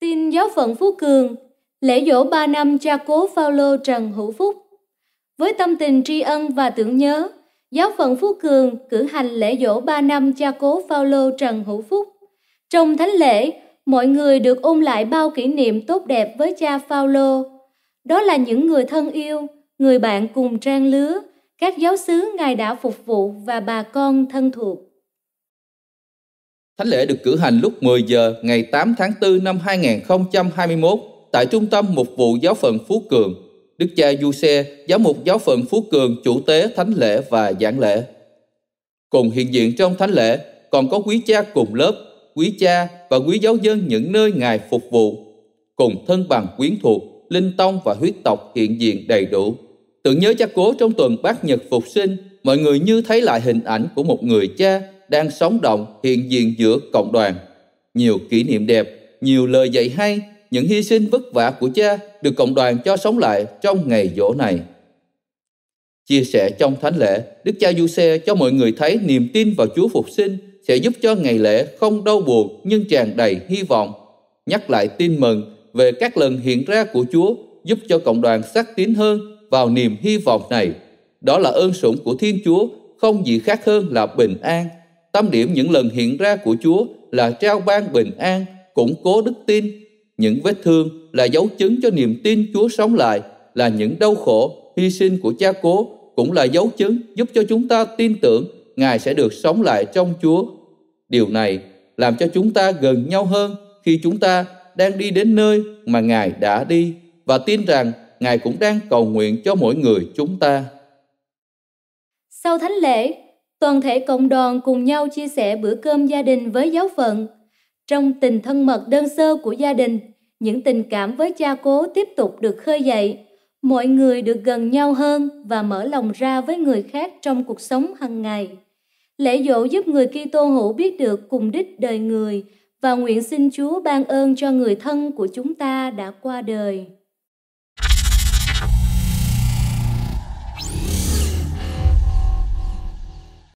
Tin giáo phận Phú Cường, lễ dỗ 3 năm cha cố Phaolô Trần Hữu Phúc. Với tâm tình tri ân và tưởng nhớ, giáo phận Phú Cường cử hành lễ dỗ 3 năm cha cố Phaolô Trần Hữu Phúc. Trong thánh lễ, mọi người được ôn lại bao kỷ niệm tốt đẹp với cha Phaolô. Đó là những người thân yêu, người bạn cùng trang lứa, các giáo xứ ngài đã phục vụ và bà con thân thuộc. Thánh lễ được cử hành lúc 10 giờ ngày 8 tháng 4 năm 2021 tại Trung tâm Mục vụ Giáo phận Phú Cường. Đức cha Du Xe, giáo mục Giáo phận Phú Cường chủ tế thánh lễ và giảng lễ. Cùng hiện diện trong thánh lễ còn có quý cha cùng lớp, quý cha và quý giáo dân những nơi Ngài phục vụ, cùng thân bằng quyến thuộc, linh tông và huyết tộc hiện diện đầy đủ. Tưởng nhớ cha cố trong tuần bát nhật phục sinh, mọi người như thấy lại hình ảnh của một người cha đang sống động hiện diện giữa cộng đoàn. Nhiều kỷ niệm đẹp, nhiều lời dạy hay, những hy sinh vất vả của cha được cộng đoàn cho sống lại trong ngày dỗ này. Chia sẻ trong thánh lễ, Đức cha Du Xe cho mọi người thấy niềm tin vào Chúa Phục sinh sẽ giúp cho ngày lễ không đau buồn nhưng tràn đầy hy vọng. Nhắc lại tin mừng về các lần hiện ra của Chúa giúp cho cộng đoàn xác tín hơn vào niềm hy vọng này. Đó là ơn sủng của Thiên Chúa, không gì khác hơn là bình an tâm điểm những lần hiện ra của Chúa là trao ban bình an, củng cố đức tin. Những vết thương là dấu chứng cho niềm tin Chúa sống lại, là những đau khổ, hy sinh của cha cố cũng là dấu chứng giúp cho chúng ta tin tưởng Ngài sẽ được sống lại trong Chúa. Điều này làm cho chúng ta gần nhau hơn khi chúng ta đang đi đến nơi mà Ngài đã đi và tin rằng Ngài cũng đang cầu nguyện cho mỗi người chúng ta. Sau thánh lễ, Toàn thể cộng đoàn cùng nhau chia sẻ bữa cơm gia đình với giáo phận. Trong tình thân mật đơn sơ của gia đình, những tình cảm với cha cố tiếp tục được khơi dậy. Mọi người được gần nhau hơn và mở lòng ra với người khác trong cuộc sống hàng ngày. Lễ dỗ giúp người Kitô hữu biết được cùng đích đời người và nguyện xin Chúa ban ơn cho người thân của chúng ta đã qua đời.